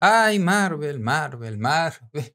Ay, Marvel, Marvel, Marvel.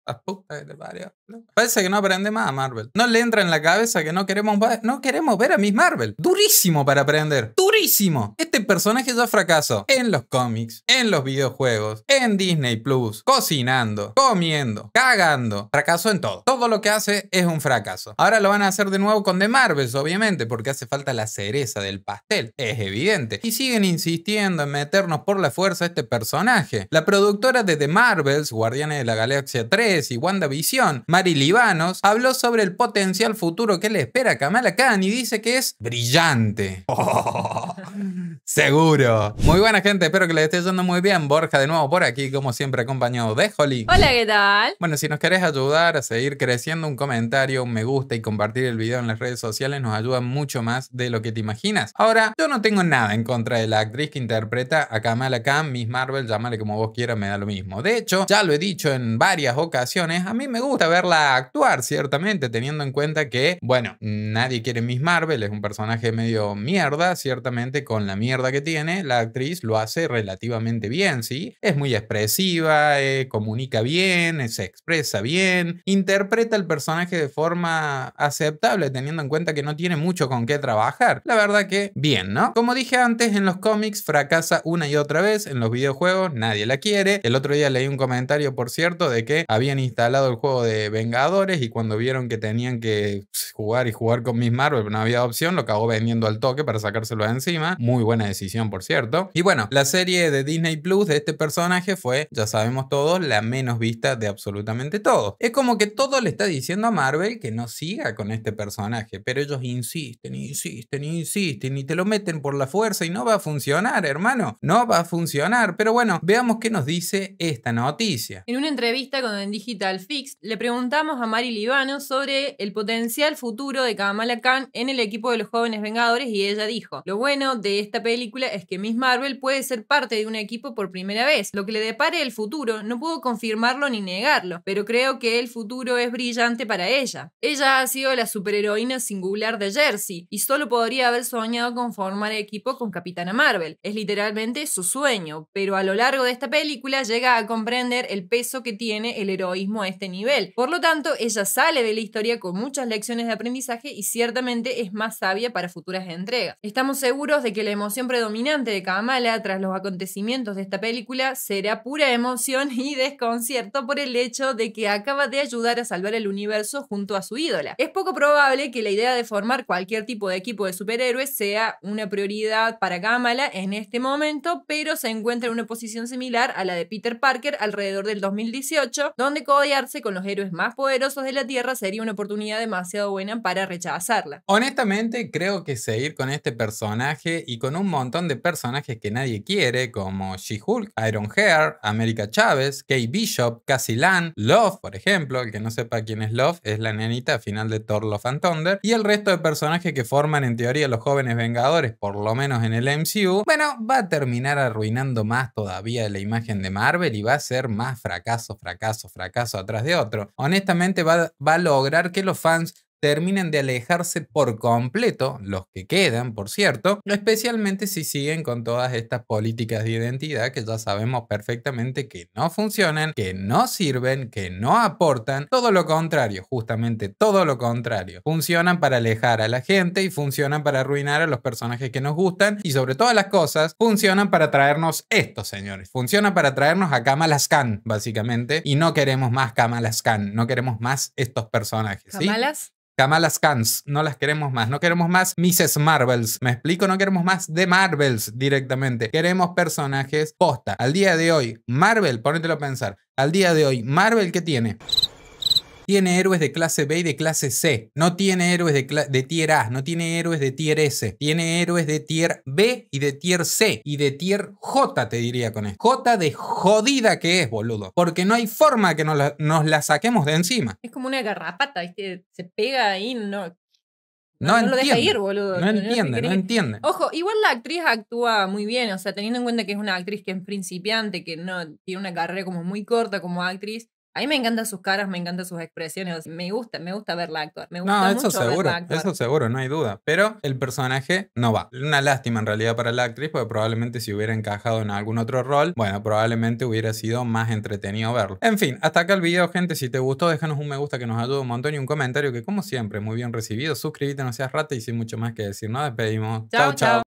Parece que no aprende más a Marvel. No le entra en la cabeza que no queremos, no queremos ver a Miss Marvel. Durísimo para aprender. Durísimo. Este personaje ya fracasó en los cómics, en los videojuegos, en Disney Plus, cocinando, comiendo, cagando. Fracasó en todo. Todo lo que hace es un fracaso. Ahora lo van a hacer de nuevo con The Marvels, obviamente, porque hace falta la cereza del pastel. Es evidente. Y siguen insistiendo en meternos por la fuerza a este personaje. La productora de The Marvels, Guardianes de la Galaxia 3 y WandaVision, Mari Libanos, habló sobre el potencial futuro que le espera a Kamala Khan y dice que es brillante. Oh. Seguro. Muy buena gente, espero que les esté yendo muy bien. Borja de nuevo por aquí, como siempre acompañado de Holly. Hola, ¿qué tal? Bueno, si nos querés ayudar a seguir creciendo, un comentario, un me gusta y compartir el video en las redes sociales nos ayuda mucho más de lo que te imaginas. Ahora, yo no tengo nada en contra de la actriz que interpreta a Kamala Khan, Miss Marvel, llámale como vos quieras, me da lo mismo. De hecho, ya lo he dicho en varias ocasiones, a mí me gusta verla actuar, ciertamente, teniendo en cuenta que, bueno, nadie quiere Miss Marvel, es un personaje medio mierda, ciertamente con la mierda que tiene, la actriz lo hace relativamente bien, ¿sí? Es muy expresiva, eh, comunica bien, eh, se expresa bien, interpreta el personaje de forma aceptable, teniendo en cuenta que no tiene mucho con qué trabajar. La verdad que bien, ¿no? Como dije antes, en los cómics fracasa una y otra vez, en los videojuegos nadie la quiere. El otro día leí un comentario, por cierto, de que habían instalado el juego de Vengadores y cuando vieron que tenían que jugar y jugar con Miss Marvel, no había opción, lo acabó vendiendo al toque para sacárselo en sí muy buena decisión, por cierto. Y bueno, la serie de Disney Plus de este personaje fue, ya sabemos todos, la menos vista de absolutamente todo. Es como que todo le está diciendo a Marvel que no siga con este personaje, pero ellos insisten, insisten, insisten y te lo meten por la fuerza y no va a funcionar, hermano. No va a funcionar. Pero bueno, veamos qué nos dice esta noticia. En una entrevista con Digital Fix, le preguntamos a Mari Libano sobre el potencial futuro de Kamala Khan en el equipo de los jóvenes Vengadores y ella dijo, lo bueno de esta película es que Miss Marvel puede ser parte de un equipo por primera vez, lo que le depare el futuro. No puedo confirmarlo ni negarlo, pero creo que el futuro es brillante para ella. Ella ha sido la superheroína singular de Jersey y solo podría haber soñado con formar equipo con Capitana Marvel. Es literalmente su sueño, pero a lo largo de esta película llega a comprender el peso que tiene el heroísmo a este nivel. Por lo tanto, ella sale de la historia con muchas lecciones de aprendizaje y ciertamente es más sabia para futuras entregas. Estamos seguros de que la emoción predominante de Kamala tras los acontecimientos de esta película será pura emoción y desconcierto por el hecho de que acaba de ayudar a salvar el universo junto a su ídola. Es poco probable que la idea de formar cualquier tipo de equipo de superhéroes sea una prioridad para Kamala en este momento, pero se encuentra en una posición similar a la de Peter Parker alrededor del 2018, donde codearse con los héroes más poderosos de la Tierra sería una oportunidad demasiado buena para rechazarla. Honestamente, creo que seguir con este personaje y con un montón de personajes que nadie quiere, como She-Hulk, Iron Hair, América Chávez, Kate Bishop, Cassie Lan, Love, por ejemplo, el que no sepa quién es Love, es la nenita final de Thor Love and Thunder, y el resto de personajes que forman en teoría los jóvenes Vengadores, por lo menos en el MCU, bueno, va a terminar arruinando más todavía la imagen de Marvel y va a ser más fracaso, fracaso, fracaso atrás de otro. Honestamente va, va a lograr que los fans terminen de alejarse por completo, los que quedan, por cierto, especialmente si siguen con todas estas políticas de identidad que ya sabemos perfectamente que no funcionan, que no sirven, que no aportan, todo lo contrario, justamente todo lo contrario. Funcionan para alejar a la gente y funcionan para arruinar a los personajes que nos gustan y sobre todas las cosas, funcionan para traernos estos señores, funcionan para traernos a Kamala básicamente, y no queremos más Kamala Khan, no queremos más estos personajes. ¿sí? Kamalas Cans no las queremos más, no queremos más Mrs. Marvels, me explico, no queremos más de Marvels directamente, queremos personajes posta. Al día de hoy, Marvel, ponételo a pensar, al día de hoy, Marvel, ¿qué tiene? Tiene héroes de clase B y de clase C. No tiene héroes de, de, tier A, no tiene héroes de tier S. Tiene héroes de tier B y de tier C. Y de tier J, te diría con esto. J de jodida que es, boludo. Porque no hay forma que nos la, nos la saquemos de encima. Es como una garrapata, que se pega ahí, no, no, no, lo deja ir, boludo. No, no entiende, no, entiende. Ojo, igual la actriz actúa muy bien, o sea, teniendo en cuenta que es una actriz que es principiante, que no tiene una carrera como muy corta como actriz, a mí me encantan sus caras, me encantan sus expresiones, me gusta, me gusta verla actuar. Me gusta no, eso seguro, eso seguro, no hay duda. Pero el personaje no va. Una lástima en realidad para la actriz, porque probablemente si hubiera encajado en algún otro rol, bueno, probablemente hubiera sido más entretenido verlo. En fin, hasta acá el video, gente. Si te gustó, déjanos un me gusta que nos ayuda un montón y un comentario que, como siempre, muy bien recibido. Suscríbete, no seas rata y sin mucho más que decir, nos despedimos. Chao, chao.